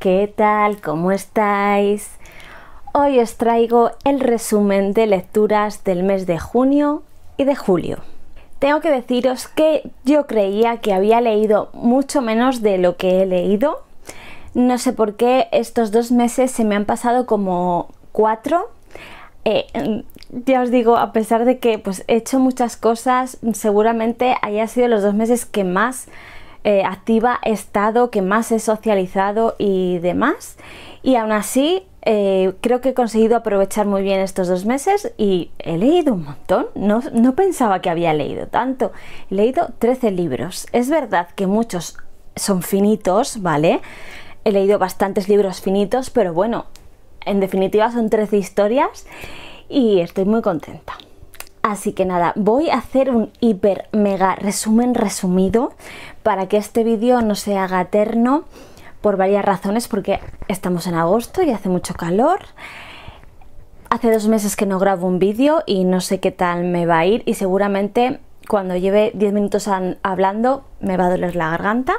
¿Qué tal? ¿Cómo estáis? Hoy os traigo el resumen de lecturas del mes de junio y de julio. Tengo que deciros que yo creía que había leído mucho menos de lo que he leído. No sé por qué estos dos meses se me han pasado como cuatro. Eh, ya os digo, a pesar de que pues, he hecho muchas cosas, seguramente haya sido los dos meses que más eh, activa estado, que más he socializado y demás. Y aún así eh, creo que he conseguido aprovechar muy bien estos dos meses y he leído un montón. No, no pensaba que había leído tanto. He leído 13 libros. Es verdad que muchos son finitos, ¿vale? He leído bastantes libros finitos, pero bueno, en definitiva son 13 historias y estoy muy contenta. Así que nada, voy a hacer un hiper mega resumen resumido para que este vídeo no se haga eterno por varias razones, porque estamos en agosto y hace mucho calor. Hace dos meses que no grabo un vídeo y no sé qué tal me va a ir y seguramente cuando lleve 10 minutos hablando me va a doler la garganta,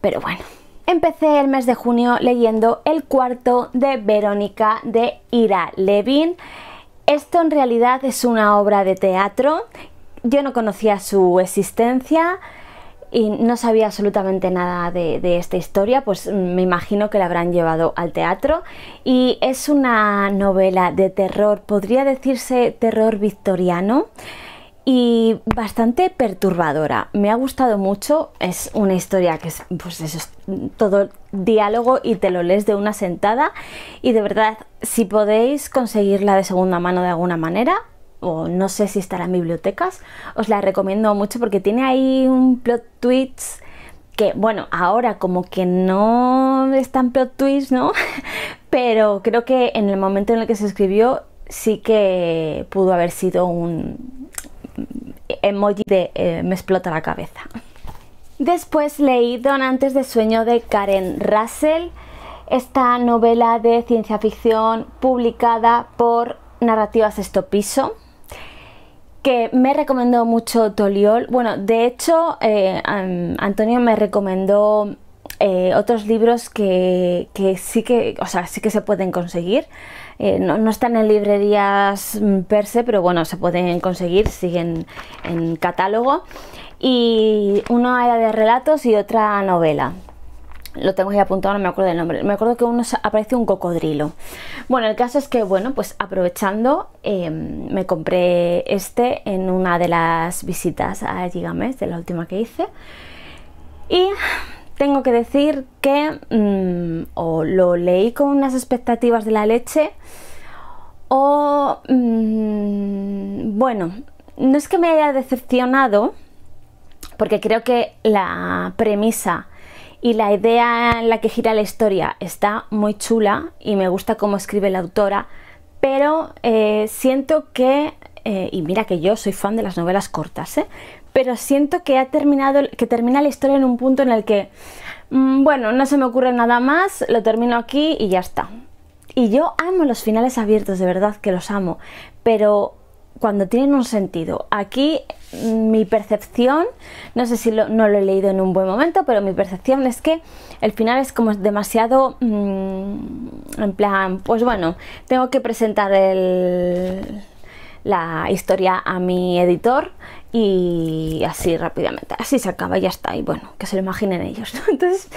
pero bueno. Empecé el mes de junio leyendo El cuarto de Verónica de Ira Levin. Esto en realidad es una obra de teatro. Yo no conocía su existencia y no sabía absolutamente nada de, esta historia, pues mm, me imagino que la habrán llevado al teatro. Y es una novela de terror, podría decirse terror victoriano y bastante perturbadora. Me ha gustado mucho, es una historia que es, pues eso, todo el diálogo y te lo lees de una sentada y de verdad si podéis conseguirla de segunda mano de alguna manera o no sé si estará en bibliotecas os la recomiendo mucho porque tiene ahí un plot twist que bueno ahora como que no es tan plot twist no pero creo que en el momento en el que se escribió sí que pudo haber sido un emoji de eh, me explota la cabeza Después leí Donantes de Sueño de Karen Russell, esta novela de ciencia ficción publicada por Narrativa Sexto Piso, que me recomendó mucho Toliol. Bueno, de hecho, eh, Antonio me recomendó eh, otros libros que, sí que, o sí que se pueden conseguir. Eh, no, están en librerías mm, per se, pero bueno, se pueden conseguir, siguen en catálogo. Y uno era de relatos y otra novela. Lo tengo ahí apuntado, no me acuerdo del nombre. Me acuerdo que uno aparece un cocodrilo. Bueno, el caso es que, bueno, pues aprovechando, em, me compré este en una de las visitas a Gigamesh, de la última que hice. Y tengo que decir que mm, o lo leí con unas expectativas de la leche o mm, bueno, no es que me haya decepcionado, porque creo que la premisa y la idea en la que gira la historia está muy chula y me gusta cómo escribe la autora, pero eh, siento que, eh, y mira que yo soy fan de las novelas cortas, ¿eh? pero siento que ha terminado, que termina la historia en un punto en el que, mm, bueno, no se me ocurre nada más, lo termino aquí y ya está. Y yo amo los finales abiertos, de verdad que los amo, pero cuando tienen un sentido. Aquí mm, mi percepción, no sé si no lo he leído en un buen momento, pero mi percepción es que el final es como demasiado mm, en plan, pues bueno, tengo que presentar la historia a mi editor y así rápidamente, así se acaba, ya está, y bueno, que se lo imaginen ellos, Entonces,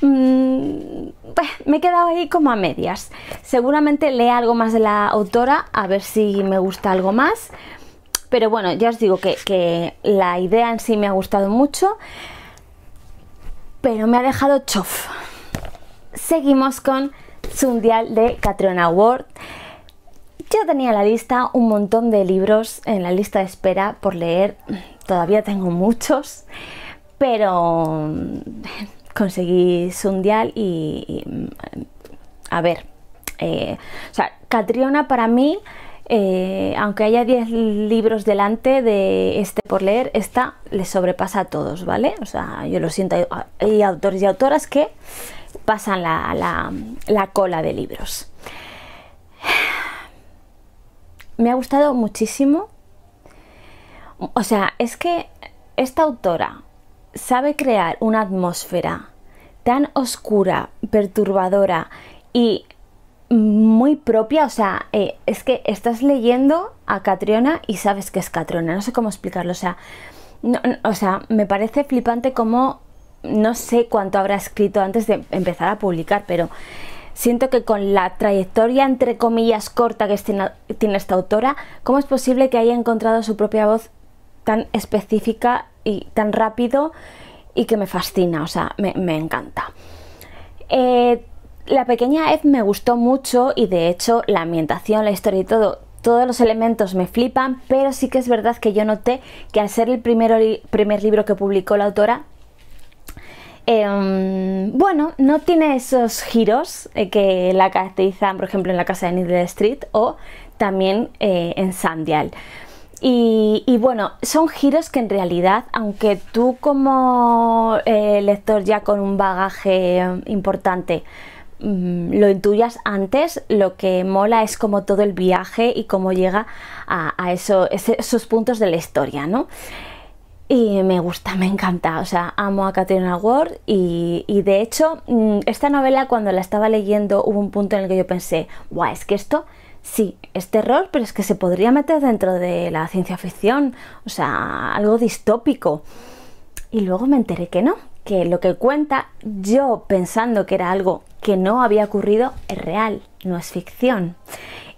mm, pues, me he quedado ahí como a medias. Seguramente lea algo más de la autora, a ver si me gusta algo más, pero bueno, ya os digo que, que la idea en sí me ha gustado mucho, pero me ha dejado chof. Seguimos con Sundial de Catriona Ward. Yo tenía la lista un montón de libros en la lista de espera por leer, todavía tengo muchos, pero conseguí Sundial y, mm, a ver, eh, Catriona para mí, eh, aunque haya 10 libros delante de este por leer, esta le sobrepasa a todos, ¿vale? O sea, yo lo siento, hay, autores y autoras que pasan la cola de libros me ha gustado muchísimo. O sea, es que esta autora sabe crear una atmósfera tan oscura, perturbadora y muy propia, o sea, eh, es que estás leyendo a Catriona y sabes que es Catriona, no sé cómo explicarlo, o sea, o sea, me parece flipante como no sé cuánto habrá escrito antes de empezar a publicar, pero Siento que con la trayectoria entre comillas corta que tiene esta autora, ¿cómo es posible que haya encontrado su propia voz tan específica y tan rápido y que me fascina? O sea, me, encanta. Eh, la pequeña Ed me gustó mucho y de hecho la ambientación, la historia y todo, todos los elementos me flipan, pero sí que es verdad que yo noté que al ser el primer, primer libro que publicó la autora, Em, bueno, no tiene esos giros eh, que la caracterizan, por ejemplo, en la casa de Needle Street o también eh, en Sandial. Y, bueno, son giros que en realidad, aunque tú como eh, lector ya con un bagaje importante mm, lo intuyas antes, lo que mola es como todo el viaje y cómo llega a, esos puntos de la historia, ¿no? y me gusta, me encanta, o sea, amo a Katrina Ward y, de hecho mm, esta novela cuando la estaba leyendo hubo un punto en el que yo pensé, guau, es que esto sí, es terror, pero es que se podría meter dentro de la ciencia ficción, o sea, algo distópico. Y luego me enteré que no, que lo que cuenta yo pensando que era algo que no había ocurrido es real, no es ficción.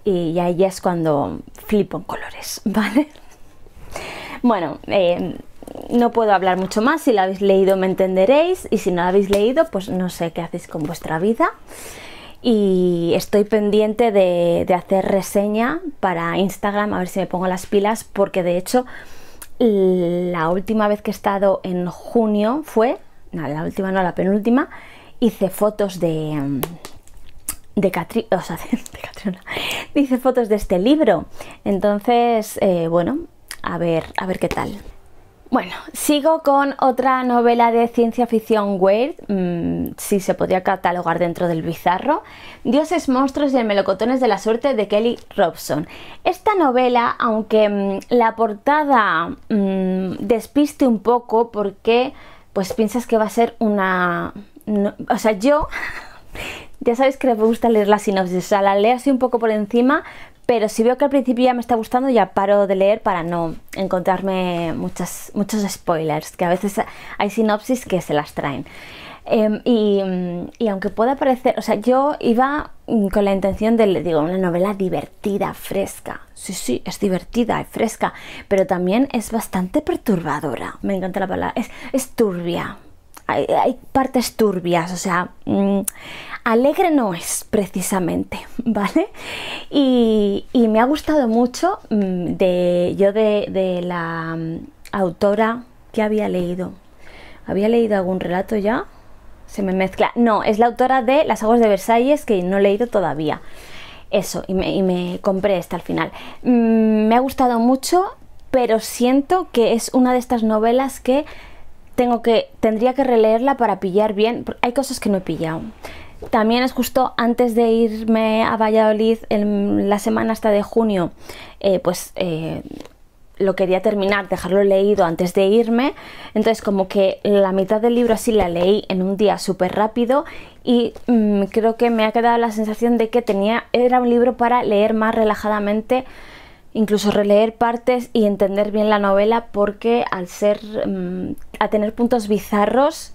Y ahí es cuando flipo en colores, ¿vale? Bueno, eh, no puedo hablar mucho más, si la habéis leído me entenderéis y si no la habéis leído pues no sé qué hacéis con vuestra vida y estoy pendiente de, hacer reseña para Instagram, a ver si me pongo las pilas, porque de hecho la última vez que he estado en junio fue, no, la última no, la penúltima, hice fotos de... Mm, de, Catriona, hice fotos de este libro. Entonces, eh, bueno, a ver, a ver qué tal. Bueno, sigo con otra novela de ciencia ficción weird, mm, si se podría catalogar dentro del bizarro, Dioses, monstruos y el melocotones de la suerte de Kelly Robson. Esta novela, aunque mm, la portada mm, despiste un poco porque pues piensas que va a ser una... o sea, yo... Ya sabéis que me gusta leer la sinopsis, o sea, la leo así un poco por encima, pero si veo que al principio ya me está gustando, ya paro de leer para no encontrarme muchas, muchos spoilers, que a veces hay sinopsis que se las traen. Em, y, aunque pueda parecer, o sea, yo iba con la intención de, digo, una novela divertida, fresca. Sí, sí, es divertida, es fresca, pero también es bastante perturbadora. Me encanta la palabra, es, turbia. hay, partes turbias, o sea, mm, alegre no es precisamente, ¿vale? Y, me ha gustado mucho mm, de, yo de, la mm, autora que había leído. ¿Había leído algún relato ya? Se me mezcla. No, es la autora de Las aguas de Versalles que no he leído todavía. Eso, y me, compré hasta al final. Mm, me ha gustado mucho, pero siento que es una de estas novelas que tengo que tendría que releerla para pillar bien. Hay cosas que no he pillado. También es justo antes de irme a Valladolid, en la semana hasta de junio, eh, pues eh, lo quería terminar, dejarlo leído antes de irme. Entonces como que la mitad del libro así la leí en un día súper rápido y mm, creo que me ha quedado la sensación de que tenía, era un libro para leer más relajadamente incluso releer partes y entender bien la novela porque al ser mm, a tener puntos bizarros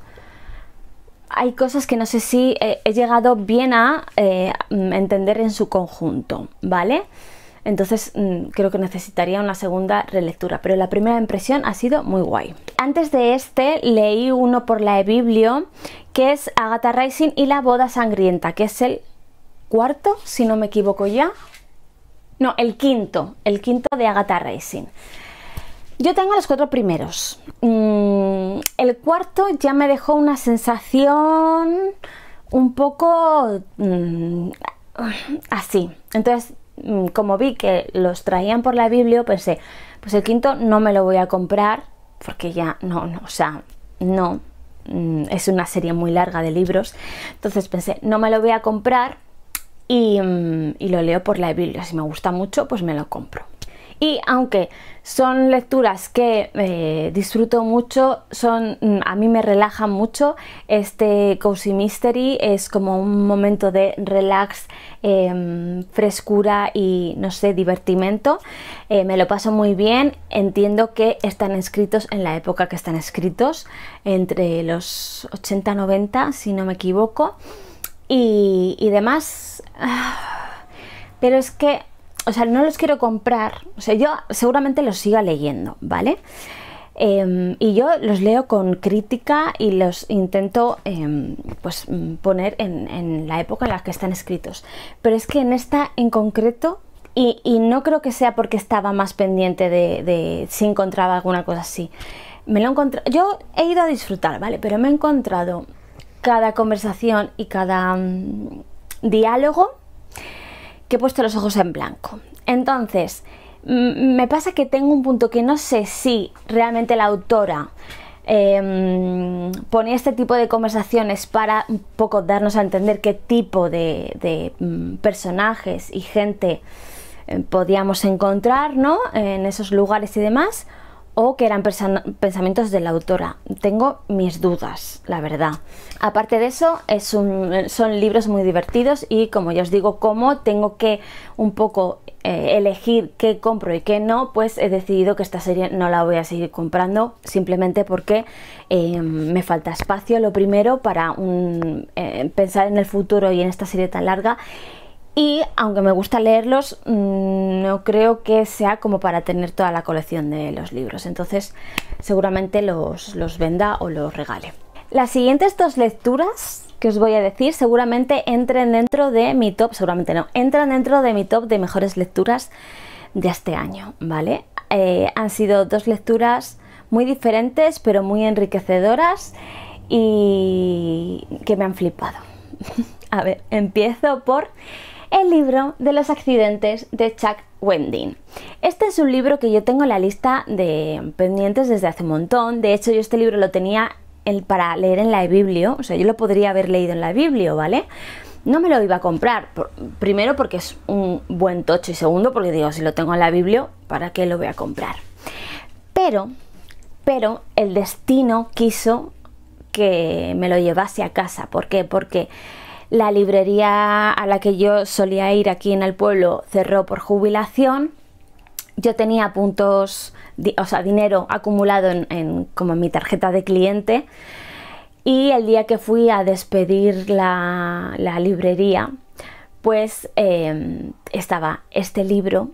hay cosas que no sé si eh, he, llegado bien a eh, mm, entender en su conjunto, ¿vale? Entonces mm, creo que necesitaría una segunda relectura, pero la primera impresión ha sido muy guay. Antes de este leí uno por la eBiblio que es Agatha Rising y la boda sangrienta, que es el cuarto, si no me equivoco ya. No, el quinto, el quinto de Agatha Rising. Yo tengo los cuatro primeros. Mm, el cuarto ya me dejó una sensación un poco mm, así. Entonces, mm, como vi que los traían por la Biblia, pensé, pues el quinto no me lo voy a comprar porque ya no, no, o sea, no. Es una serie muy larga de libros. Entonces pensé, no me lo voy a comprar y, y lo leo por la Biblia. Si me gusta mucho, pues me lo compro. Y aunque son lecturas que eh, disfruto mucho, son, mm, a mí me relajan mucho. Este Cozy Mystery es como un momento de relax, em, frescura y, no sé, divertimento. Eh, me lo paso muy bien. Entiendo que están escritos en la época que están escritos, entre los 80-90, si no me equivoco, y, y demás. Ah, pero es que o sea, no los quiero comprar, o sea, yo seguramente los siga leyendo, ¿vale? Em, y yo los leo con crítica y los intento em, pues, mm, poner en, la época en la que están escritos. Pero es que en esta en concreto, y, no creo que sea porque estaba más pendiente de, si encontraba alguna cosa así, me lo yo he ido a disfrutar, ¿vale? Pero me he encontrado cada conversación y cada mm, diálogo que he puesto los ojos en blanco. Entonces, me pasa que tengo un punto que no sé si realmente la autora em, ponía este tipo de conversaciones para un poco darnos a entender qué tipo de, personajes y gente eh, podíamos encontrar en esos lugares y demás o que eran pensamientos de la autora. Tengo mis dudas, la verdad. Aparte de eso, son libros muy divertidos y como ya os digo, como tengo que un poco eh, elegir qué compro y qué no, pues he decidido que esta serie no la voy a seguir comprando simplemente porque eh, me falta espacio, lo primero, para eh, pensar en el futuro y en esta serie tan larga y aunque me gusta leerlos, mm, no creo que sea como para tener toda la colección de los libros, entonces seguramente los, los venda o los regale. Las siguientes dos lecturas que os voy a decir seguramente entren dentro de mi top, seguramente no, entran dentro de mi top de mejores lecturas de este año, ¿vale? Eh, han sido dos lecturas muy diferentes pero muy enriquecedoras y que me han flipado. a ver, empiezo por el libro de los accidentes de Chuck wendy Este es un libro que yo tengo en la lista de pendientes desde hace un montón. De hecho, yo este libro lo tenía para leer en la biblia o sea, yo lo podría haber leído en la Biblia, ¿vale? No me lo iba a comprar, primero porque es un buen tocho y segundo porque digo, si lo tengo en la biblia ¿para qué lo voy a comprar? Pero, pero el destino quiso que me lo llevase a casa. ¿Por qué? Porque la librería a la que yo solía ir aquí en el pueblo cerró por jubilación. Yo tenía puntos, o sea, dinero acumulado en, como en mi tarjeta de cliente. Y el día que fui a despedir la, librería, pues eh, estaba este libro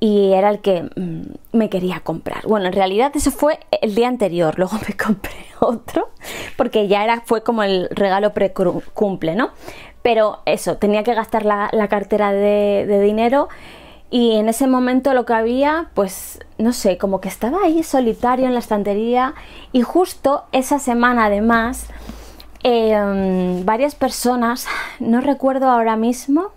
y era el que mm, me quería comprar. Bueno, en realidad eso fue el día anterior, luego me compré otro porque ya era, fue como el regalo precumple, ¿no? Pero eso, tenía que gastar la, cartera de, dinero y en ese momento lo que había, pues no sé, como que estaba ahí solitario en la estantería y justo esa semana además, em, varias personas, no recuerdo ahora mismo,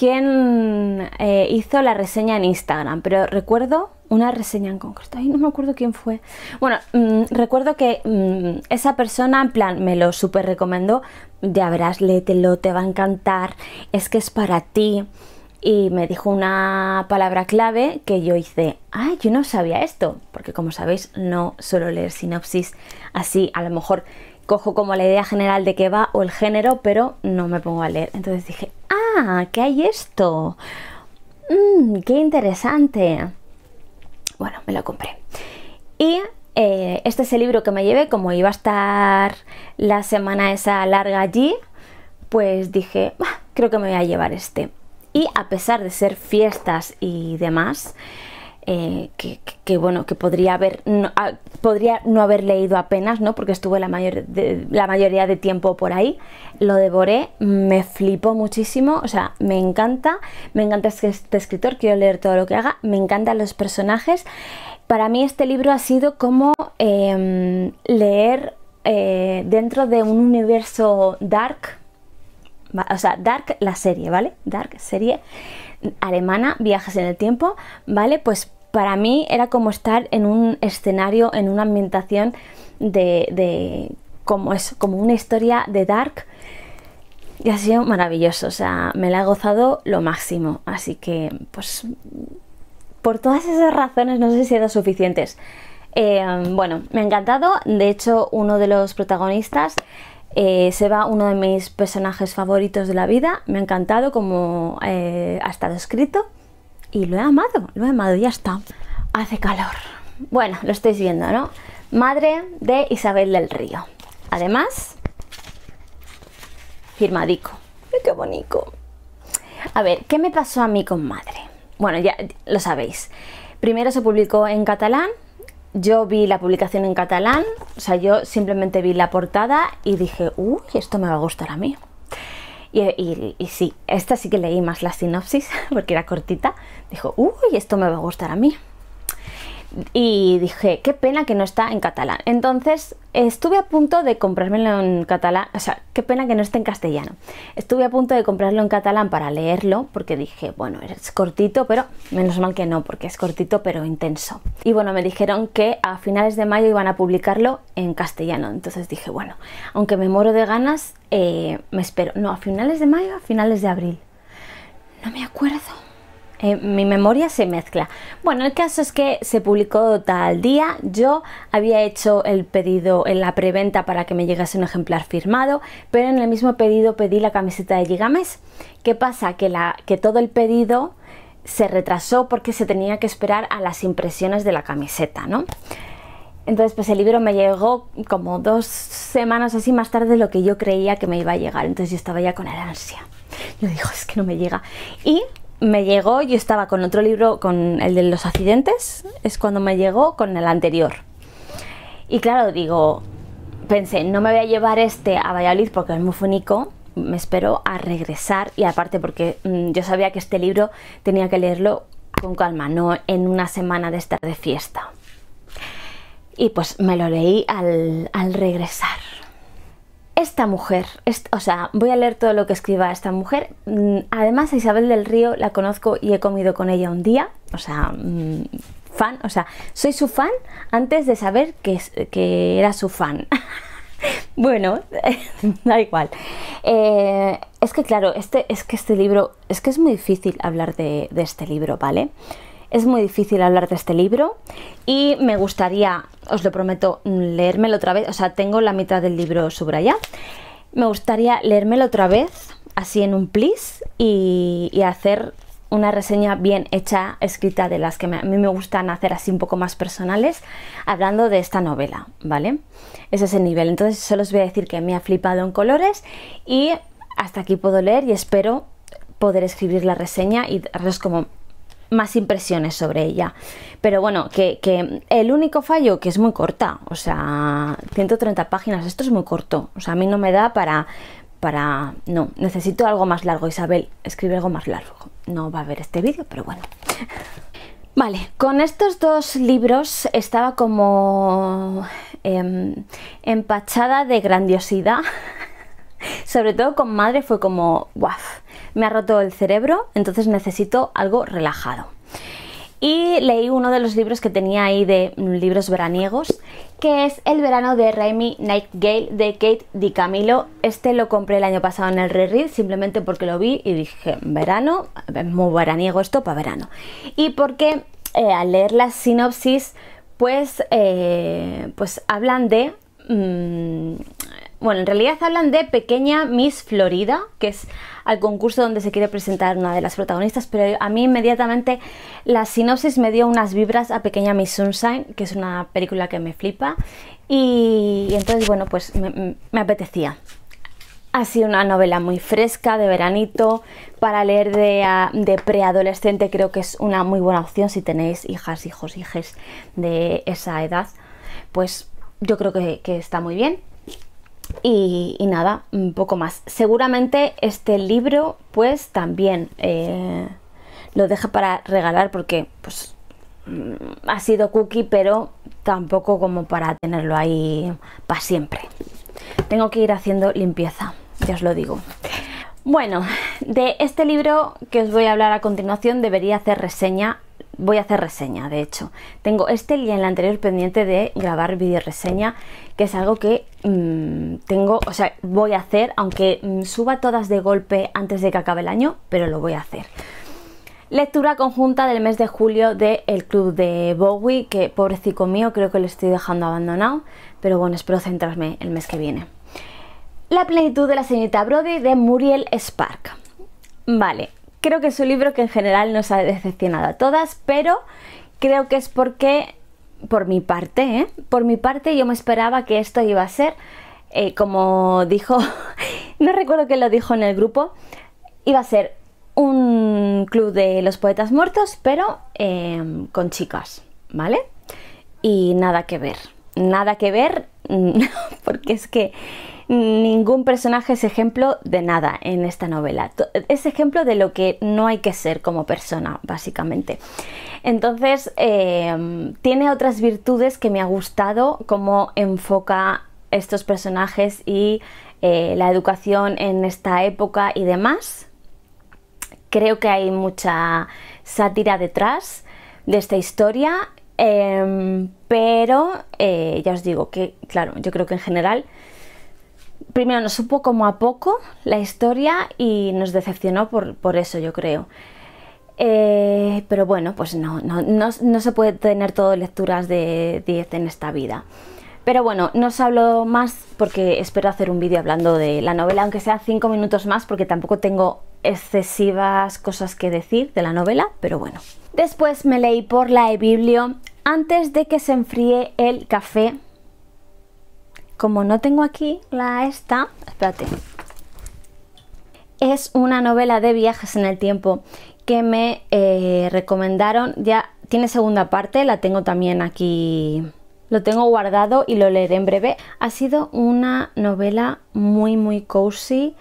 quién eh, hizo la reseña en Instagram, pero recuerdo una reseña en concreto, ay, no me acuerdo quién fue. Bueno, mm, recuerdo que mm, esa persona, en plan, me lo súper recomendó, ya verás, léetelo, te va a encantar, es que es para ti. Y me dijo una palabra clave que yo hice, Ay, ah, yo no sabía esto, porque como sabéis, no suelo leer sinopsis así, a lo mejor cojo como la idea general de qué va o el género, pero no me pongo a leer. Entonces dije, ah, ¿qué hay esto? Mm, qué interesante. Bueno, me lo compré. Y eh, este es el libro que me llevé, como iba a estar la semana esa larga allí, pues dije, creo que me voy a llevar este. Y a pesar de ser fiestas y demás, eh, que, bueno que podría haber no, ah, podría no haber leído apenas no porque estuve la mayor la mayoría de tiempo por ahí lo devoré me flipó muchísimo o sea me encanta me encanta este, este escritor quiero leer todo lo que haga me encantan los personajes para mí este libro ha sido como em, leer eh, dentro de un universo dark o sea dark la serie vale dark serie alemana, Viajes en el Tiempo, ¿vale? Pues para mí era como estar en un escenario, en una ambientación de, de como es, como una historia de Dark. Y ha sido maravilloso, o sea, me la ha gozado lo máximo. Así que, pues, por todas esas razones no sé si eran suficientes. Eh, bueno, me ha encantado. De hecho, uno de los protagonistas eh, se va uno de mis personajes favoritos de la vida, me ha encantado como eh, ha estado escrito y lo he amado, lo he amado, ya está. Hace calor. Bueno, lo estáis viendo, ¿no? Madre de Isabel del Río. Además, firmadico. ¡Qué bonito! A ver, ¿qué me pasó a mí con madre? Bueno, ya lo sabéis. Primero se publicó en catalán, yo vi la publicación en catalán, o sea, yo simplemente vi la portada y dije, uy, esto me va a gustar a mí. Y, y, sí, esta sí que leí más la sinopsis porque era cortita. Dijo, uy, esto me va a gustar a mí y dije, qué pena que no está en catalán. Entonces estuve a punto de comprármelo en catalán, o sea, qué pena que no esté en castellano. Estuve a punto de comprarlo en catalán para leerlo porque dije, bueno, es cortito, pero menos mal que no, porque es cortito pero intenso. Y bueno, me dijeron que a finales de mayo iban a publicarlo en castellano. Entonces dije, bueno, aunque me muero de ganas, eh, me espero. No, a finales de mayo, a finales de abril. No me acuerdo. Eh, mi memoria se mezcla. Bueno, el caso es que se publicó tal día. Yo había hecho el pedido en la preventa para que me llegase un ejemplar firmado, pero en el mismo pedido pedí la camiseta de Gigames. ¿Qué pasa? Que, la, que todo el pedido se retrasó porque se tenía que esperar a las impresiones de la camiseta, ¿no? Entonces, pues el libro me llegó como dos semanas así más tarde de lo que yo creía que me iba a llegar. Entonces yo estaba ya con el ansia. Yo digo, es que no me llega. Y me llegó, yo estaba con otro libro, con el de los accidentes, es cuando me llegó con el anterior. Y claro, digo, pensé, no me voy a llevar este a Valladolid porque es muy funico, me espero a regresar y aparte porque mm, yo sabía que este libro tenía que leerlo con calma, no en una semana de estar de fiesta. Y pues me lo leí al regresar esta mujer, o sea, voy a leer todo lo que escriba esta mujer. Mm, además, a Isabel del Río la conozco y he comido con ella un día, o sea, mm, fan, o sea, soy su fan antes de saber que, era su fan. bueno, da igual. Eh, es que claro, este, es que este libro, es que es muy difícil hablar de este libro, ¿vale? Es muy difícil hablar de este libro y me gustaría, os lo prometo, leérmelo otra vez. O sea, tengo la mitad del libro subrayado. Me gustaría leérmelo otra vez, así en un plis, y, hacer una reseña bien hecha, escrita, de las que a mí me gustan hacer así un poco más personales, hablando de esta novela, ¿vale? Ese Es el nivel. Entonces solo os voy a decir que me ha flipado en colores y hasta aquí puedo leer y espero poder escribir la reseña y daros como más impresiones sobre ella. Pero bueno, que, el único fallo que es muy corta, o sea, 130 páginas, esto es muy corto, o sea, a mí no me da para, para, no, necesito algo más largo, Isabel, escribe algo más largo. No va a ver este vídeo, pero bueno. Vale, con estos dos libros estaba como em, empachada de grandiosidad, sobre todo con madre fue como, guau me ha roto el cerebro, entonces necesito algo relajado. Y leí uno de los libros que tenía ahí de libros veraniegos, que es El verano de Raimi Nightgale de Kate DiCamillo. Este lo compré el año pasado en el re-read simplemente porque lo vi y dije, verano, muy veraniego esto para verano. Y porque eh, al leer la sinopsis, pues, eh, pues hablan de mm, bueno, en realidad hablan de Pequeña Miss Florida, que es al concurso donde se quiere presentar una de las protagonistas, pero a mí inmediatamente la sinopsis me dio unas vibras a Pequeña Miss Sunshine, que es una película que me flipa, y, entonces, bueno, pues me, apetecía. Ha sido una novela muy fresca, de veranito, para leer de, preadolescente creo que es una muy buena opción si tenéis hijas, hijos, hijes de esa edad, pues yo creo que está muy bien. Y, nada, un poco más. Seguramente este libro pues también eh, lo deja para regalar porque pues mm, ha sido cookie pero tampoco como para tenerlo ahí para siempre. Tengo que ir haciendo limpieza, ya os lo digo. Bueno, de este libro que os voy a hablar a continuación debería hacer reseña voy a hacer reseña, de hecho. Tengo este y la anterior pendiente de grabar vídeo reseña, que es algo que mm, tengo, o sea, voy a hacer, aunque mm, suba todas de golpe antes de que acabe el año, pero lo voy a hacer. Lectura conjunta del mes de julio de El Club de Bowie, que pobrecito mío, creo que lo estoy dejando abandonado, pero bueno, espero centrarme el mes que viene. La plenitud de la señorita Brody de Muriel Spark. Vale, Creo que es un libro que en general nos ha decepcionado a todas, pero creo que es porque, por mi parte, ¿eh? por mi parte yo me esperaba que esto iba a ser, eh, como dijo, no recuerdo que lo dijo en el grupo, iba a ser un club de los poetas muertos, pero em, con chicas, ¿vale? Y nada que ver, nada que ver, porque es que ningún personaje es ejemplo de nada en esta novela. Es ejemplo de lo que no hay que ser como persona, básicamente. Entonces, em, tiene otras virtudes que me ha gustado, cómo enfoca estos personajes y eh, la educación en esta época y demás. Creo que hay mucha sátira detrás de esta historia, em, pero eh, ya os digo que, claro, yo creo que en general primero nos supo como a poco la historia y nos decepcionó por, eso, yo creo. Eh, pero bueno, pues no no, no, se puede tener todo lecturas de 10 en esta vida. Pero bueno, no os hablo más porque espero hacer un vídeo hablando de la novela, aunque sea 5 minutos más, porque tampoco tengo excesivas cosas que decir de la novela, pero bueno. Después me leí por la e antes de que se enfríe el café como no tengo aquí la esta, espérate, es una novela de viajes en el tiempo que me eh, recomendaron, ya tiene segunda parte, la tengo también aquí, lo tengo guardado y lo leeré en breve. Ha sido una novela muy muy cozy.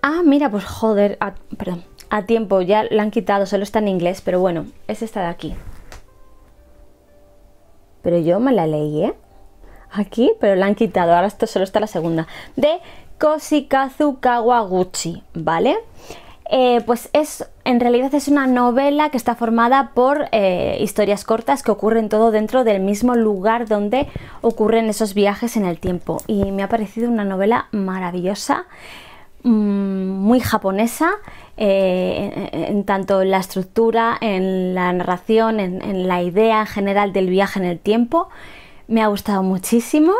Ah, mira, pues joder, perdón, a tiempo, ya la han quitado, solo está en inglés, pero bueno, es esta de aquí. Pero yo me la leí, ¿eh? aquí, pero la han quitado. Ahora esto solo está la segunda. De Koshikazu Kawaguchi, ¿vale? Eh, pues es en realidad es una novela que está formada por eh, historias cortas que ocurren todo dentro del mismo lugar donde ocurren esos viajes en el tiempo y me ha parecido una novela maravillosa mm, muy japonesa eh, en, tanto en la estructura, en la narración, en, la idea general del viaje en el tiempo me ha gustado muchísimo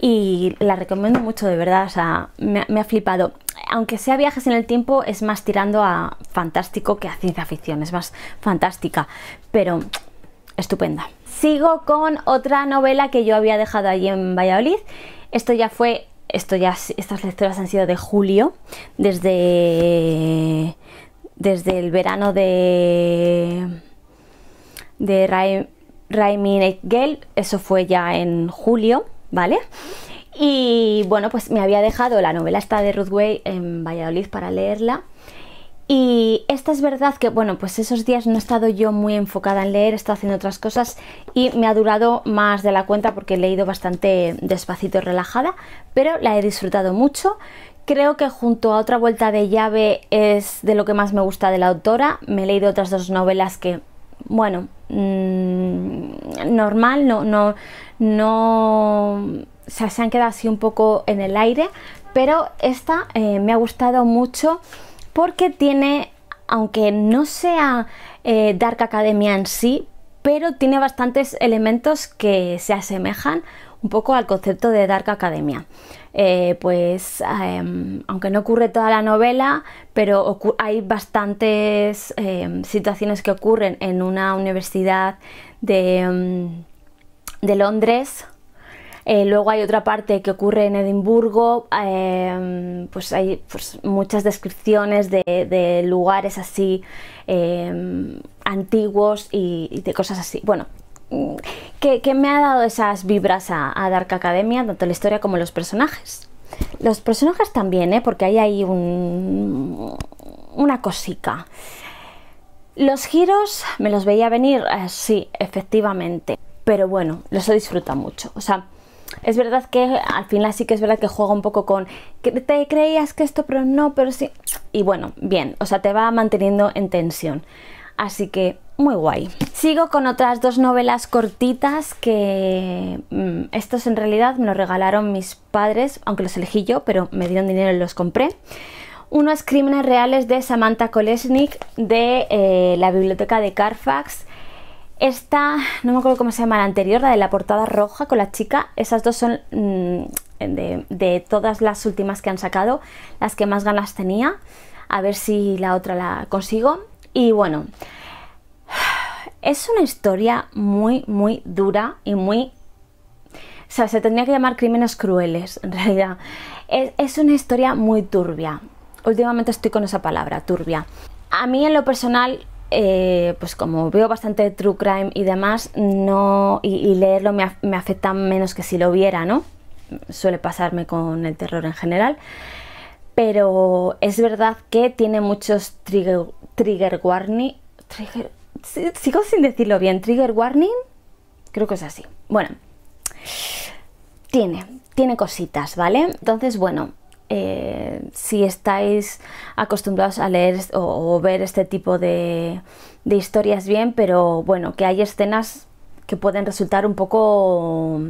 y la recomiendo mucho, de verdad, o sea, me, ha flipado. Aunque sea viajes en el tiempo, es más tirando a fantástico que a ciencia ficción, es más fantástica, pero estupenda. Sigo con otra novela que yo había dejado allí en Valladolid. Esto ya fue, esto ya, estas lecturas han sido de julio, desde, desde el verano de, de Raimi Gale, eso fue ya en julio, ¿vale? Y bueno, pues me había dejado la novela esta de Ruth Way en Valladolid para leerla. Y esta es verdad que, bueno, pues esos días no he estado yo muy enfocada en leer, he estado haciendo otras cosas y me ha durado más de la cuenta porque he leído bastante despacito y relajada, pero la he disfrutado mucho. Creo que junto a otra vuelta de llave es de lo que más me gusta de la autora. Me he leído otras dos novelas que bueno, mm, normal, no, no, no, se han quedado así un poco en el aire, pero esta eh, me ha gustado mucho porque tiene, aunque no sea eh, Dark Academia en sí, pero tiene bastantes elementos que se asemejan un poco al concepto de Dark Academia. Eh, pues em, aunque no ocurre toda la novela, pero hay bastantes em, situaciones que ocurren en una universidad de, em, Londres. Eh, luego hay otra parte que ocurre en Edimburgo, pues hay pues, muchas descripciones de, lugares así antiguos y, y de cosas así. Bueno, que, me ha dado esas vibras a, Dark Academia, tanto la historia como los personajes. Los personajes también, ¿eh? porque hay ahí un, una cosica. Los giros me los veía venir, así eh, sí, efectivamente. Pero bueno, los he mucho. O sea, es verdad que al final sí que es verdad que juega un poco con que te creías que esto, pero no, pero sí. Y bueno, bien, o sea, te va manteniendo en tensión. Así que muy guay. Sigo con otras dos novelas cortitas que mm, estos en realidad me los regalaron mis padres, aunque los elegí yo, pero me dieron dinero y los compré. Uno es Crímenes Reales de Samantha Kolesnik de eh, la biblioteca de Carfax. Esta, no me acuerdo cómo se llama la anterior, la de la portada roja con la chica. Esas dos son mm, de, de, todas las últimas que han sacado, las que más ganas tenía. A ver si la otra la consigo. Y bueno, es una historia muy, muy dura y muy... O sea, se tendría que llamar crímenes crueles, en realidad. Es, una historia muy turbia. Últimamente estoy con esa palabra, turbia. A mí en lo personal eh, pues como veo bastante true crime y demás, no y, leerlo me, me, afecta menos que si lo viera, ¿no? Suele pasarme con el terror en general. Pero es verdad que tiene muchos trigger, trigger warning sigo sin decirlo bien, trigger warning, creo que es así. Bueno, tiene, tiene cositas, ¿vale? Entonces, bueno, eh, si estáis acostumbrados a leer o, ver este tipo de, historias bien, pero bueno, que hay escenas que pueden resultar un poco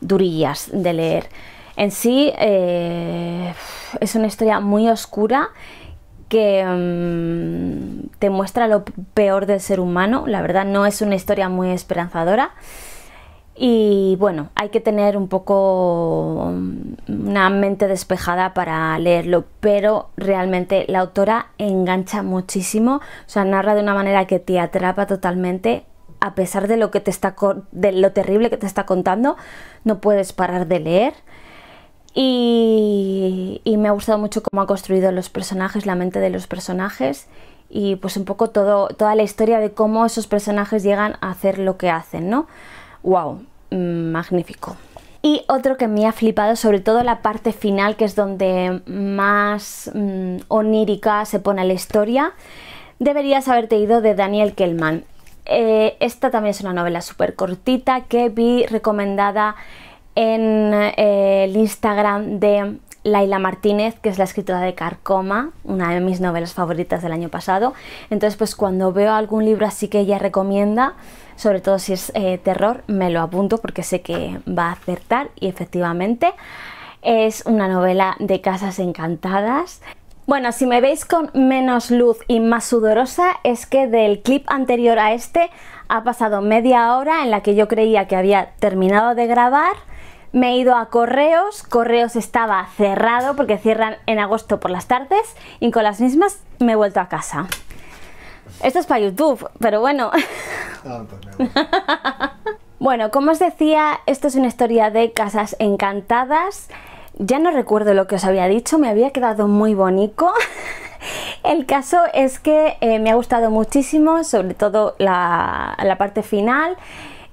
durillas de leer. En sí eh, es una historia muy oscura que mm, te muestra lo peor del ser humano. La verdad no es una historia muy esperanzadora. Y bueno, hay que tener un poco mm, una mente despejada para leerlo, pero realmente la autora engancha muchísimo, o sea, narra de una manera que te atrapa totalmente, a pesar de lo que te está de lo terrible que te está contando, no puedes parar de leer. Y, me ha gustado mucho cómo ha construido los personajes, la mente de los personajes y pues un poco todo, toda la historia de cómo esos personajes llegan a hacer lo que hacen, ¿no? ¡Wow! Mm, magnífico. Y otro que me ha flipado, sobre todo la parte final, que es donde más mm, onírica se pone la historia, deberías haberte ido de Daniel Kellman. Eh, esta también es una novela súper cortita que vi recomendada en eh, el Instagram de Laila Martínez, que es la escritora de Carcoma, una de mis novelas favoritas del año pasado. Entonces, pues cuando veo algún libro así que ella recomienda, sobre todo si es eh, terror, me lo apunto porque sé que va a acertar y efectivamente es una novela de casas encantadas. Bueno, si me veis con menos luz y más sudorosa es que del clip anterior a este ha pasado media hora en la que yo creía que había terminado de grabar me he ido a Correos, Correos estaba cerrado porque cierran en agosto por las tardes y con las mismas me he vuelto a casa. Esto es para YouTube, pero bueno. Ah, pues bueno, como os decía, esto es una historia de casas encantadas. Ya no recuerdo lo que os había dicho, me había quedado muy bonito. El caso es que eh, me ha gustado muchísimo, sobre todo la parte final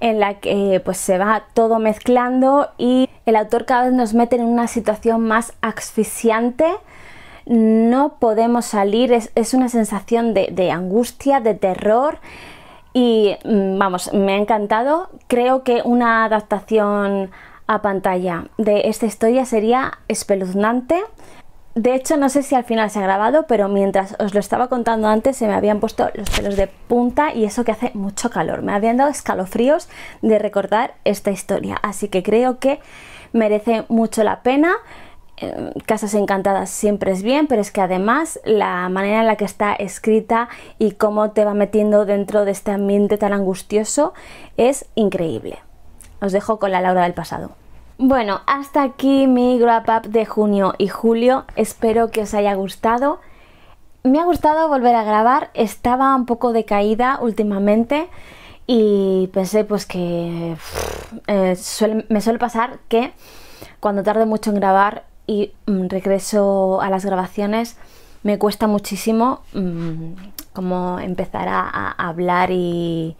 en la que eh, pues se va todo mezclando y el autor cada vez nos mete en una situación más asfixiante no podemos salir, es, una sensación de, angustia, de terror y mm, vamos, me ha encantado. Creo que una adaptación a pantalla de esta historia sería espeluznante. De hecho, no sé si al final se ha grabado, pero mientras os lo estaba contando antes se me habían puesto los pelos de punta y eso que hace mucho calor. Me habían dado escalofríos de recordar esta historia, así que creo que merece mucho la pena. Eh, Casas encantadas siempre es bien, pero es que además la manera en la que está escrita y cómo te va metiendo dentro de este ambiente tan angustioso es increíble. Os dejo con la Laura del pasado. Bueno, hasta aquí mi Grab Up de junio y julio. Espero que os haya gustado. Me ha gustado volver a grabar. Estaba un poco decaída últimamente y pensé pues que eh, me suele pasar que cuando tarde mucho en grabar y mm, regreso a las grabaciones me cuesta muchísimo mm, como empezar a hablar y,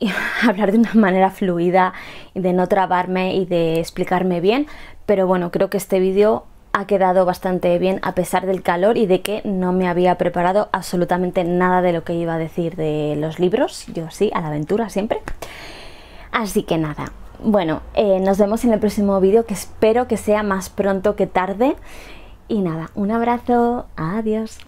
hablar de una manera fluida, y de no trabarme y de explicarme bien, pero bueno, creo que este vídeo ha quedado bastante bien a pesar del calor y de que no me había preparado absolutamente nada de lo que iba a decir de los libros, yo sí, a la aventura siempre. Así que nada, bueno, eh, nos vemos en el próximo vídeo que espero que sea más pronto que tarde. Y nada, un abrazo, adiós.